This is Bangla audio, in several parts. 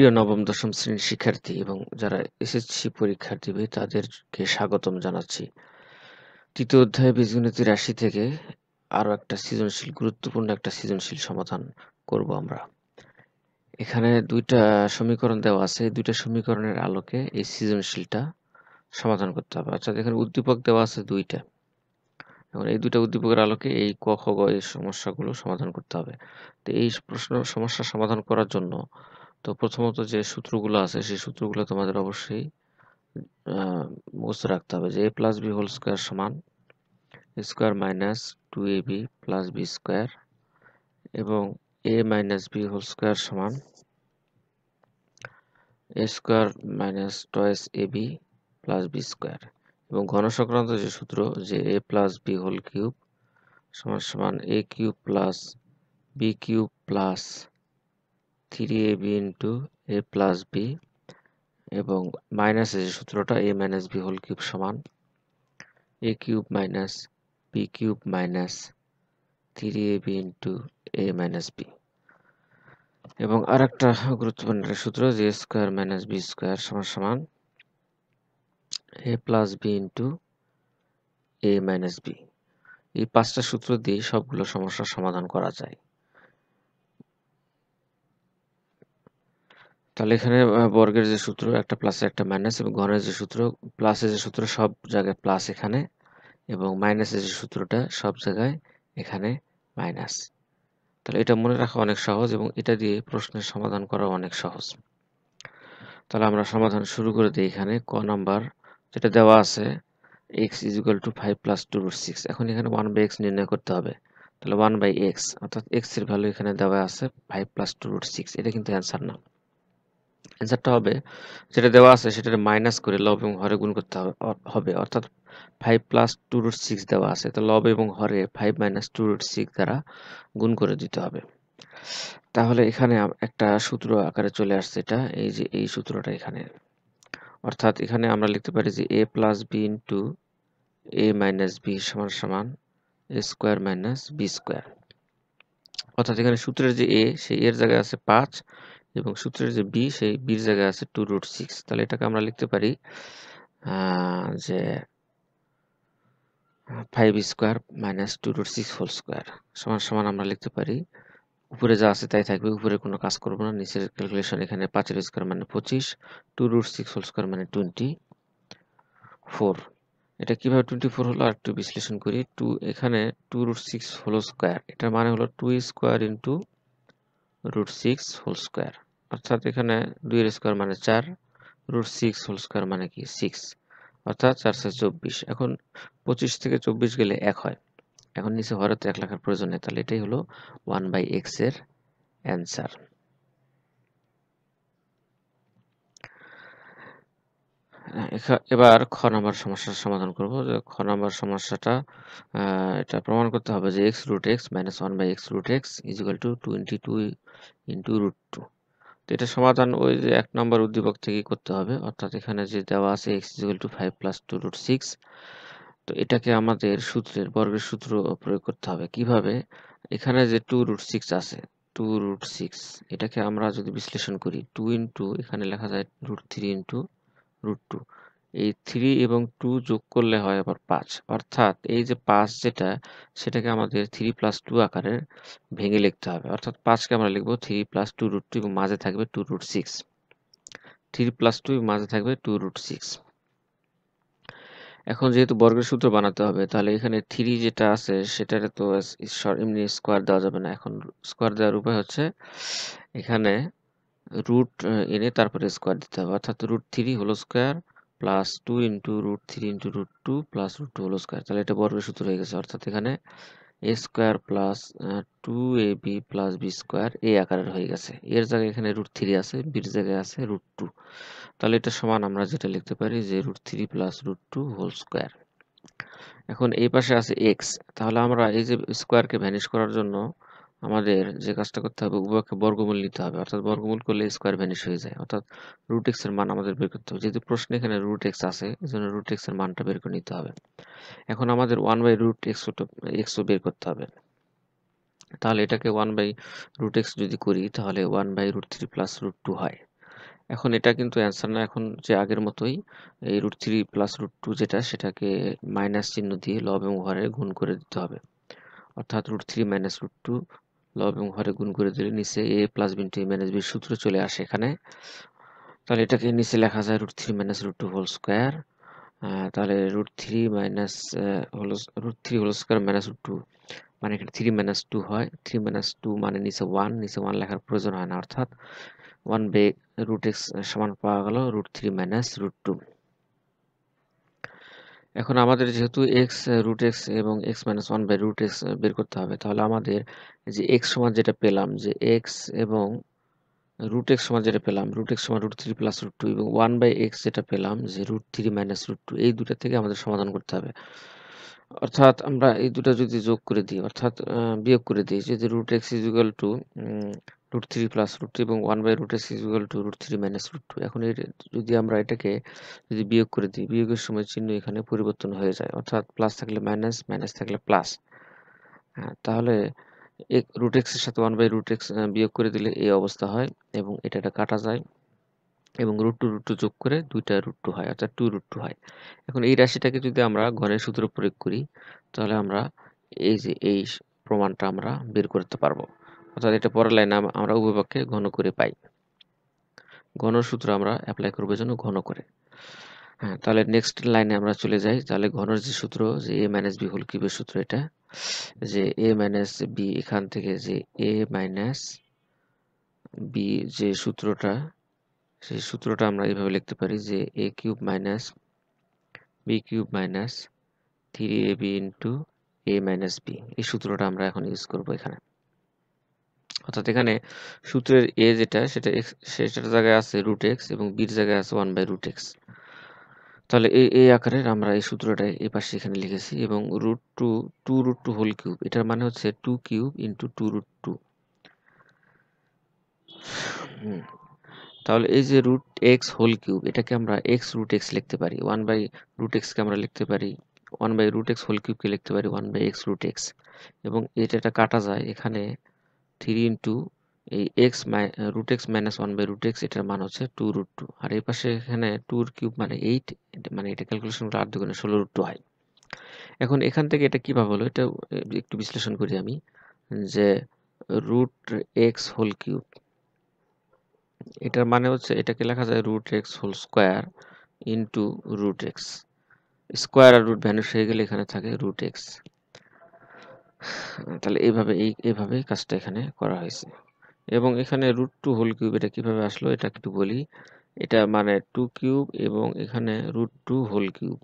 প্রিয় নবম দশম শ্রেণীর শিক্ষার্থী এবং যারা এসএসসি পরীক্ষা দেবে তাদেরকে স্বাগতম জানাচ্ছি তৃতীয় অধ্যায়ে বীজগণিতের রাশি থেকে আরও একটা সৃজনশীল গুরুত্বপূর্ণ একটা সৃজনশীল সমাধান করব আমরা এখানে দুইটা সমীকরণ দেওয়া আছে দুইটা সমীকরণের আলোকে এই সৃজনশীলটা সমাধান করতে হবে অর্থাৎ এখানে উদ্দীপক দেওয়া আছে দুইটা এবং এই দুইটা উদ্দীপকের আলোকে এই ক খ গ এই সমস্যাগুলো সমাধান করতে হবে তো এই প্রশ্ন সমস্যা সমাধান করার জন্য তো প্রথমত যে সূত্রগুলো আছে সেই সূত্রগুলো তোমাদের অবশ্যই মুখস্থ রাখতে হবে যে এ প্লাস বি হোল স্কোয়ার সমান square minus two A B plus B square এবং A minus B whole square সমান A square minus twice A B plus B square এবং ঘন সংক্রান্ত যে সূত্র যে এ প্লাস বি হোল কিউব সমান সমান A cube plus B cube plus three A B into A plus B এবং মাইনাস যে সূত্রটা A minus B whole cube সমান A cube minus B cube minus three A B into A minus B এবং আর একটা গুরুত্বপূর্ণ সূত্র যে স্কোয়ার মাইনাস বি স্কোয়ার সমান সমান A plus B into A minus B এই পাঁচটা সূত্র দিয়ে সবগুলো সমস্যার সমাধান করা যায় তাহলে এখানে বর্গের যে সূত্র একটা প্লাসে একটা মাইনাস এবং গণের যে সূত্র প্লাসে যে সূত্র সব জায়গায় প্লাস এখানে এবং মাইনাসের যে সূত্রটা সব জায়গায় এখানে মাইনাস তাহলে এটা মনে রাখা অনেক সহজ এবং এটা দিয়ে প্রশ্নের সমাধান করা অনেক সহজ তাহলে আমরা সমাধান শুরু করে দিই এখানে ক নাম্বার যেটা দেওয়া আছে X is equal to five plus two root six এখন এখানে ওয়ান বাই এক্স নির্ণয় করতে হবে তাহলে ওয়ান বাই এক্স অর্থাৎ এক্স এর ভ্যালু এখানে দেওয়া আছে five plus two root six এটা কিন্তু অ্যান্সার না অ্যান্সারটা হবে যেটা দেওয়া আছে সেটার মাইনাস করে লব এবং হরে গুণ করতে হবে অর্থাৎ five plus two root six দেওয়া আছে তো লব এবং হরে five minus two root six দ্বারা গুণ করে দিতে হবে তাহলে এখানে একটা সূত্র আকারে চলে আসছে এটা এই যে এই সূত্রটা এখানে অর্থাৎ এখানে আমরা লিখতে পারি যে এ প্লাস বি ইন্টু এ মাইনাস বি সমান সমান A square minus B square অর্থাৎ এখানে সূত্রের যে এ সেই এর জায়গায় আছে পাঁচ এবং সূত্রের যে বি সেই বির জায়গায় আছে টু রুট সিক্স তাহলে এটাকে আমরা লিখতে পারি যে five square minus two root six whole square সমান সমান আমরা লিখতে পারি উপরে যা আছে তাই থাকবে উপরে কোনো কাজ করবো না নিচের ক্যালকুলেশন এখানে পাঁচের স্কোয়ার মানে পঁচিশ two root six whole square মানে টোয়েন্টি ফোর এটা কীভাবে টোয়েন্টি ফোর হলো আর একটু বিশ্লেষণ করি টু এখানে two root six whole square এটার মানে হলো two square into root six whole square অর্থাৎ এখানে দুইয়ের স্কোয়ার মানে চার রুট সিক্স হোল স্কোয়ার মানে কি সিক্স অর্থাৎ চারশো চব্বিশ এখন পঁচিশ থেকে চব্বিশ গেলে এক হয় এখন নিচে হঠাৎ এক লাখের প্রয়োজন নেই তাহলে এটাই হলো ওয়ান বাই এক্সের অ্যান্সার এবার খ নম্বর সমস্যার সমাধান করব যে খ নম্বর সমস্যাটা এটা প্রমাণ করতে হবে যে X root X minus one by X root X is equal to twenty two into root two তো এটা সমাধান ওই যে এক নম্বর উদ্দীপক থেকেই করতে হবে অর্থাৎ এখানে যে দেওয়া আছে X is equal to five plus two root six তো এটাকে আমাদের সূত্রের বর্গের সূত্র প্রয়োগ করতে হবে কিভাবে এখানে যে টু রুট সিক্স আছে টু রুট সিক্স এটাকে আমরা যদি বিশ্লেষণ করি টু ইন্টু এখানে লেখা যায় root three into root two এই থ্রি এবং টু যোগ করলে হয় আবার পাঁচ অর্থাৎ এই যে পাঁচ যেটা সেটাকে আমাদের থ্রি প্লাস টু আকারে ভেঙে লিখতে হবে অর্থাৎ পাঁচকে আমরা লিখবো three plus two root two এবং মাঝে থাকবে two root six three plus two মাঝে থাকবে টু রুট সিক্স এখন যেহেতু বর্গের সূত্র বানাতে হবে তাহলে এখানে থ্রি যেটা আছে সেটার তো এমনি স্কোয়ার দেওয়া যাবে না এখন স্কোয়ার দেওয়ার উপায় হচ্ছে এখানে রুট এনে তারপরে স্কোয়ার দিতে হবে অর্থাৎ root three whole square plus two into root three into root two plus root two whole square তাহলে এটা বর্গের সূত্র হয়ে গেছে অর্থাৎ এখানে A square plus two A B plus B square এ আকারের হয়ে গেছে এর জায়গায় এখানে রুট থ্রি আছে বির জায়গায় আছে রুট টু তাহলে এটা সমান আমরা যেটা লিখতে পারি যে root three plus root two whole square এখন এই পাশে আছে এক্স তাহলে আমরা এই যে স্কোয়ারকে ভ্যানিশ করার জন্য আমাদের যে কাজটা করতে হবে উভয়কে বর্গমূল নিতে হবে অর্থাৎ বর্গমূল করলে স্কোয়ার ভ্যানিশ হয়ে যায় অর্থাৎ রুট এক্স এর মান আমাদের বের করতে হবে যেহেতু প্রশ্নে এখানে রুট এক্স আছে এই জন্য রুট এক্স এর মানটা বের করে নিতে হবে এখন আমাদের ওয়ান বাই রুট এক্স এক্সও বের করতে হবে তাহলে এটাকে ওয়ান বাই রুট এক্স যদি করি তাহলে one by root three plus root two হয় এখন এটা কিন্তু অ্যান্সার না এখন যে আগের মতোই এই root three plus root two যেটা সেটাকে মাইনাস চিহ্ন দিয়ে লব এবং ওভারে গুণ করে দিতে হবে অর্থাৎ root three minus root two লব এবং হরে গুণ করে দিলে নিচে এ প্লাস বিন টু মাইনাস বির সূত্র চলে আসে এখানে তাহলে এটাকে নিচে লেখা যায় root three minus root two whole square তাহলে root three minus whole root three whole square minus root two মানে এখানে থ্রি মাইনাস টু হয় থ্রি মাইনাস টু মানে নিচে ওয়ান নিচে ওয়ান লেখার প্রয়োজন হয় না অর্থাৎ ওয়ান বে রুট এক্স সমান পাওয়া গেল root three minus root two এখন আমাদের যেহেতু এক্স রুট এক্স এবং X minus one by root X বের করতে হবে তাহলে আমাদের যে এক্স সমান যেটা পেলাম যে এক্স এবং রুট এক্স সমান যেটা পেলাম রুট এক্স সমান root three plus root two এবং ওয়ান বাই এক্স যেটা পেলাম যে root three minus root two এই দুটা থেকে আমাদের সমাধান করতে হবে অর্থাৎ আমরা এই দুটা যদি যোগ করে দিই অর্থাৎ বিয়োগ করে দিই যদি root X is equal to root three plus root three এবং one by root X equal to root three minus root two এখন এর যদি আমরা এটাকে যদি বিয়োগ করে দিই বিয়োগের সময় চিহ্ন এখানে পরিবর্তন হয়ে যায় অর্থাৎ প্লাস থাকলে মাইনাস মাইনাস থাকলে প্লাস হ্যাঁ, তাহলে এক রুট এক্সের সাথে ওয়ান বাই রুট এক্স বিয়োগ করে দিলে এই অবস্থা হয় এবং এটা কাটা যায় এবং রুট টু রুট টু যোগ করে দুইটা রুট টু হয় অর্থাৎ টু রুট টু হয় এখন এই রাশিটাকে যদি আমরা গণের সূত্র প্রয়োগ করি তাহলে আমরা এই যে এই প্রমাণটা আমরা বের করতে পারবো অর্থাৎ এটা পরের লাইনে আমরা উভয়পক্ষে ঘন করে পাই ঘন সূত্র আমরা অ্যাপ্লাই করবো জন্য ঘন করে হ্যাঁ তাহলে নেক্সট লাইনে আমরা চলে যাই তাহলে ঘনের যে সূত্র যে এ মাইনাস বি হোল কিউবের সূত্র এটা যে এ মাইনাস বি এখান থেকে যে এ মাইনাস বি যে সূত্রটা সেই সূত্রটা আমরা এইভাবে লিখতে পারি যে এ cube minus B cube minus three A B into A minus B এই সূত্রটা আমরা এখন ইউজ করবো এখানে অর্থাৎ এখানে সূত্রের এ যেটা সেটা এক্স সেটার জায়গায় আছে রুট এক্স এবং বির জায়গায় আছে ওয়ান বাই রুট এক্স তাহলে এই এই আকারের আমরা এই সূত্রটা এই পাশে এখানে লিখেছি এবং root two two root two whole cube এটার মানে হচ্ছে two cube into two root two তাহলে এই যে রুট এক্স হোল কিউব এটাকে আমরা এক্স রুট এক্স লিখতে পারি ওয়ান বাই রুট এক্সকে আমরা লিখতে পারি one by root X whole কিউবকে লিখতে পারি one by X root X এবং এটা কাটা যায় এখানে থ্রি ইন্টু এই এক্স মাই root X minus one by root X এটার মান হচ্ছে টু রুট টু আর এই পাশে এখানে টুর কিউব মানে এইট মানে এটা ক্যালকুলেশন করে আর দুগুণে ষোলো রুট টু হয় এখন এখান থেকে এটা কীভাবে হলো এটা একটু বিশ্লেষণ করি আমি যে রুট এক্স হোল কিউব এটার মানে হচ্ছে এটাকে লেখা যায় root X whole square into root X square আর রুট ভ্যানুস হয়ে গেলে এখানে থাকে রুট এক্স তাহলে এইভাবে এই এইভাবেই কাজটা এখানে করা হয়েছে এবং এখানে রুট টু হোল কিউব এটা কীভাবে আসলো এটা একটু বলি এটা মানে টু কিউব এবং এখানে রুট টু হোল কিউব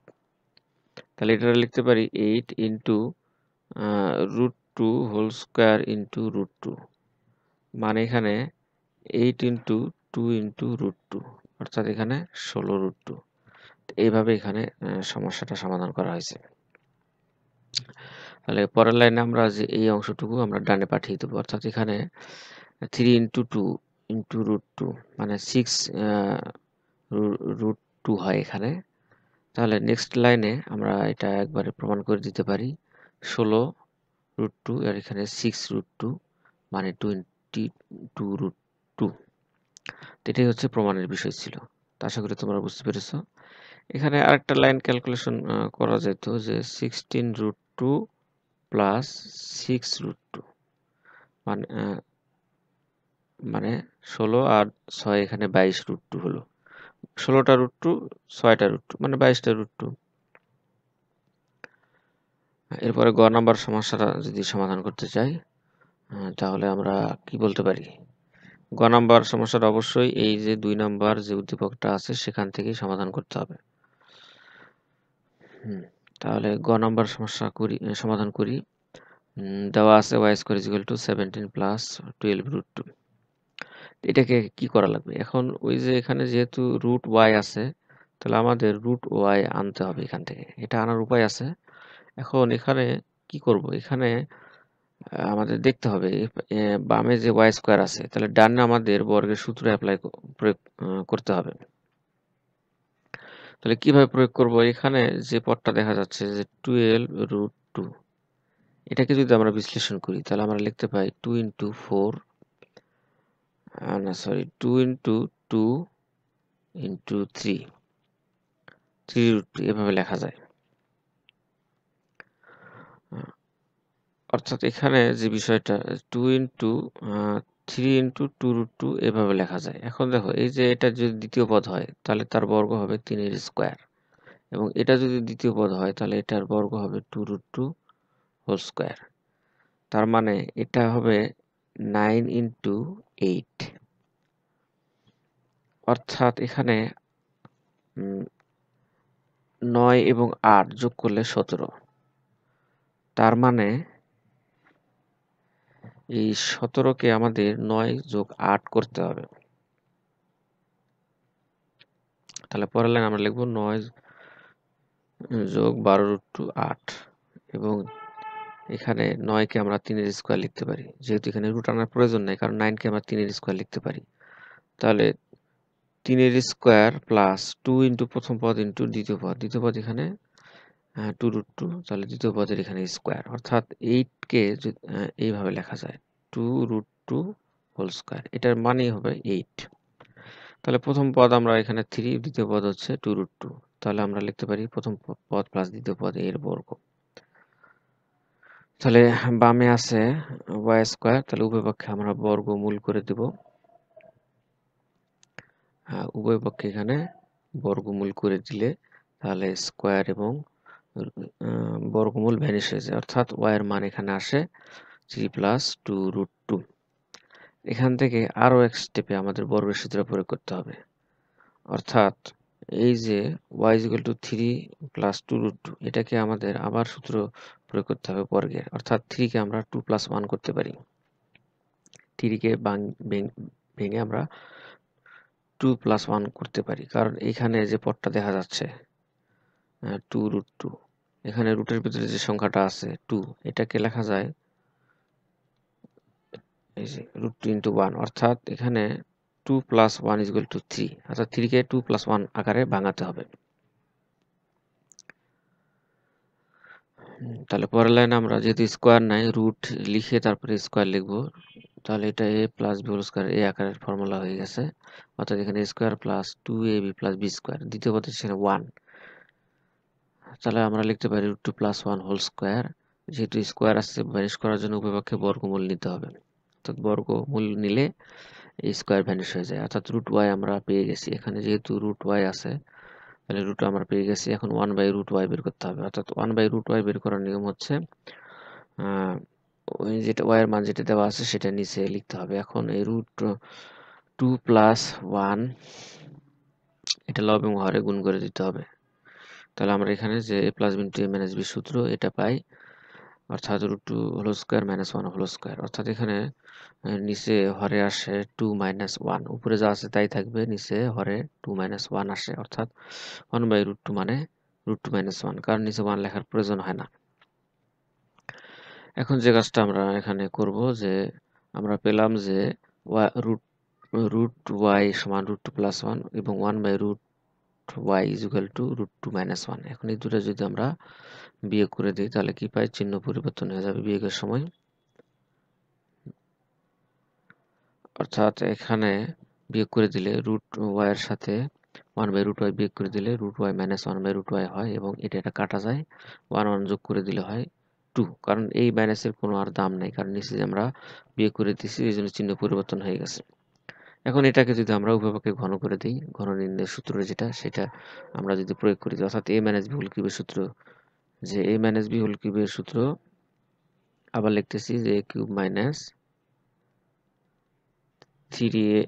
তাহলে এটা লিখতে পারি eight into root two whole square into root two মানে এখানে eight into two into root two অর্থাৎ এখানে ষোলো রুট টু এইভাবে এখানে সমস্যাটা সমাধান করা হয়েছে তাহলে পরের লাইনে আমরা যে এই অংশটুকু আমরা ডানে পাঠিয়ে দেবো অর্থাৎ এখানে three into two into root two মানে সিক্স রুট টু হয় এখানে তাহলে নেক্সট লাইনে আমরা এটা একবারে প্রমাণ করে দিতে পারি ষোলো রুট টু আর এখানে সিক্স রুট টু মানে টোয়েন্টি টু রুট টু এটাই হচ্ছে প্রমাণের বিষয় ছিল তো আশা করি তোমরা বুঝতে পেরেছ এখানে আরেকটা লাইন ক্যালকুলেশন করা যেত যে sixteen root two plus six root two মানে মানে ষোলো আর ছয় এখানে বাইশ রুট টু হলো ষোলোটা রুট টু ছয়টা রুট টু মানে বাইশটা রুট টু এরপরে গ নাম্বার সমস্যাটা যদি সমাধান করতে চাই তাহলে আমরা কি বলতে পারি গ নাম্বার সমস্যাটা অবশ্যই এই যে দুই নাম্বার যে উদ্দীপকটা আছে সেখান থেকেই সমাধান করতে হবে হুম তাহলে গ নাম্বার সমস্যা করি সমাধান করি দেওয়া আছে Y square is equal to seventeen plus twelve root two এটাকে কি করা লাগবে এখন ওই যে এখানে যেহেতু রুট ওয়াই আছে তাহলে আমাদের রুট ওয়াই আনতে হবে এখান থেকে এটা আনার উপায় আছে এখন এখানে কি করব এখানে আমাদের দেখতে হবে বামে যে ওয়াই স্কোয়ার আছে তাহলে ডানে আমাদের বর্গের সূত্র অ্যাপ্লাই প্রয়োগ করতে হবে তাহলে কিভাবে প্রয়োগ করব এখানে যে পদটা দেখা যাচ্ছে যে টুয়েলভ রুট টু এটাকে যদি আমরা বিশ্লেষণ করি তাহলে আমরা লিখতে পাই টু ইন্টু ফোর না sorry two into two into three three root two এভাবে লেখা যায় অর্থাৎ এখানে যে বিষয়টা two into three into two root two এভাবে লেখা যায় এখন দেখো এই যে এটা যদি দ্বিতীয় পদ হয় তাহলে তার বর্গ হবে তিনের স্কোয়ার এবং এটা যদি দ্বিতীয় পদ হয় তাহলে এটার বর্গ হবে two root two whole square তার মানে এটা হবে নাইন ইন্টু এইট অর্থাৎ এখানে নয় এবং আট যোগ করলে সতেরো তার মানে এই সতেরোকে আমাদের নয় যোগ আট করতে হবে তাহলে পরের লাইন আমরা লিখবো নয় যোগ বারো রুট টু আট এবং এখানে নয়কে আমরা তিনের স্কোয়ার লিখতে পারি যেহেতু এখানে রুট আনার প্রয়োজন নেই কারণ নাইনকে আমরা তিনের স্কোয়ার লিখতে পারি তাহলে তিনের স্কোয়ার প্লাস টু ইন্টু প্রথম পদ ইন্টু দ্বিতীয় পদ দ্বিতীয় পদ এখানে টু রুট টু তাহলে দ্বিতীয় পদের এখানে স্কোয়ার অর্থাৎ এইটকে এইভাবে লেখা যায় two root two whole square এটার মানেই হবে এইট তাহলে প্রথম পদ আমরা এখানে থ্রি দ্বিতীয় পদ হচ্ছে টু রুট টু তাহলে আমরা লিখতে পারি প্রথম পদ প্লাস দ্বিতীয় পদ এর বর্গ তাহলে বামে আছে ওয়াই স্কোয়ার তাহলে উভয় পক্ষে আমরা বর্গমূল করে দেব উভয় পক্ষে এখানে বর্গমূল করে দিলে তাহলে স্কোয়ার এবং বর্গমূল ভ্যানিশ হয়েছে অর্থাৎ এর মান এখানে আসে three plus two root two এখান থেকে আরও এক স্টেপে আমাদের বর্গের সূত্র প্রয়োগ করতে হবে অর্থাৎ এই যে Y is equal to three plus two root two এটাকে আমাদের আবার সূত্র প্রয়োগ করতে হবে বর্গের অর্থাৎ থ্রিকে আমরা টু প্লাস ওয়ান করতে পারি থ্রিকে ভেঙে আমরা টু প্লাস ওয়ান করতে পারি কারণ এখানে যে পটটা দেখা যাচ্ছে টু রুট টু এখানে রুটের ভিতরে যে সংখ্যাটা আছে টু এটাকে লেখা যায় এই যে রুট টু ইন্টু ওয়ান অর্থাৎ এখানে two plus one is two three অর্থাৎ থ্রিকে টু প্লাস ওয়ান আকারে ভাঙাতে হবে তাহলে পরের লাইনে আমরা যেহেতু স্কোয়ার নাই রুট লিখে তারপরে স্কোয়ার লিখব তাহলে এটা a plus B whole square এ আকারের ফর্মুলা হয়ে গেছে অর্থাৎ এখানে square plus two A B plus B square দ্বিতীয় পদে সেখানে ওয়ান তাহলে আমরা লিখতে পারি root two plus one whole square যেহেতু স্কোয়ার আসছে ভ্যানিশ করার জন্য উপপক্ষে বর্গমূল নিতে হবে অর্থাৎ বর্গমূল নিলে এই স্কোয়ার ভ্যানিশ হয়ে যায় অর্থাৎ রুট ওয়াই আমরা পেয়ে গেছি এখানে যেহেতু রুট ওয়াই আছে তাহলে রুট আমরা পেয়ে গেছি এখন ওয়ান বাই রুট ওয়াই বের করতে হবে অর্থাৎ ওয়ান বাই রুট ওয়াই বের করার নিয়ম হচ্ছে ওই যেটা ওয়াইয়ের মান যেটা দেওয়া আছে সেটা নিচে লিখতে হবে এখন এই রুট টু প্লাস ওয়ান এটা লব এবং হরে গুণ করে দিতে হবে তাহলে আমরা এখানে যে এ প্লাস বিন এ মাইনাস বি সূত্র এটা পাই অর্থাৎ root two whole square minus one whole square অর্থাৎ এখানে নিচে হরে আসে টু মাইনাস ওয়ান উপরে যা আছে তাই থাকবে নিচে হরে টু মাইনাস ওয়ান আসে অর্থাৎ ওয়ান বাই রুট টু মানে রুট টু মাইনাস ওয়ান কারণ নিচে ওয়ান লেখার প্রয়োজন হয় না এখন যে কাজটা আমরা এখানে করব যে আমরা পেলাম যে ওয়া রুট রুট ওয়াই সমান রুট টু প্লাস ওয়ান এবং one by root y is equal two এখন এই দুটো যদি আমরা বিয়োগ করে তাহলে কি পাই চিহ্ন পরিবর্তন হয়ে যাবে বিয়োগের সময় অর্থাৎ এখানে বিয়োগ করে দিলে রুট এর সাথে ওয়ান বাই রুট ওয়াই বিয়োগ করে দিলে root y minus one by root y হয় এবং এটা এটা কাটা যায় ওয়ান ওয়ান যোগ করে দিলে হয় টু কারণ এই মাইনাসের কোনো আর দাম নেই কারণ নিচে আমরা বিয়োগ করে দিয়েছি এই জন্য চিহ্ন পরিবর্তন হয়ে গেছে এখন এটাকে যদি আমরা উভয়পক্ষে ঘন করে দিই ঘন নির্ণয়ের সূত্র যেটা সেটা আমরা যদি প্রয়োগ করি অর্থাৎ এ মাইনাস বি কিউবের সূত্র যে এ মাইনাস বি কিউবের সূত্র আবার লিখতেছি যে এ cube minus three a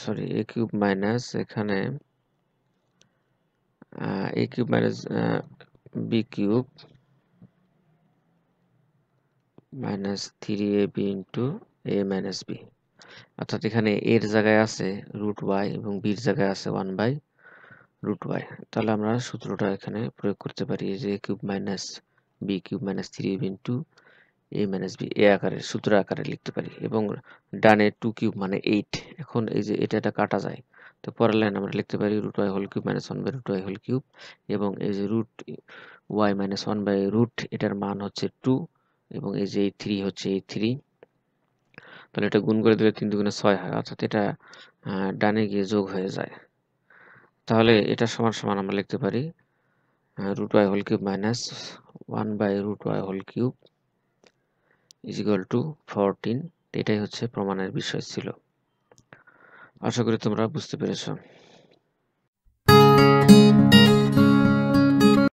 sorry a cube minus এখানে a cube minus B cube minus three A B into A minus b অর্থাৎ এখানে এর জায়গায় আছে রুট ওয়াই এবং বির জায়গায় আছে ওয়ান বাই রুট ওয়াই তাহলে আমরা সূত্রটা এখানে প্রয়োগ করতে পারি যে cube minus B cube minus three two a minus b এ আকারে সূত্র আকারে লিখতে পারি এবং ডানে টু কিউব মানে এইট এখন এই যে এটা এটা কাটা যায় তো পরের লাইন আমরা লিখতে পারি root y whole cube minus one by root y whole cube এবং এই যে root y minus one by root এটার মান হচ্ছে টু এবং এই যে এই থ্রি হচ্ছে এই থ্রি তাহলে এটা গুণ করে দিলে তিন দুগুণে ছয় হয় অর্থাৎ এটা ডানে গিয়ে যোগ হয়ে যায় তাহলে এটা সমান সমান আমরা লিখতে পারি root y whole cube minus one by root y whole cube is equal to fourteen এটাই হচ্ছে প্রমাণের বিষয় ছিল আশা করি তোমরা বুঝতে পেরেছো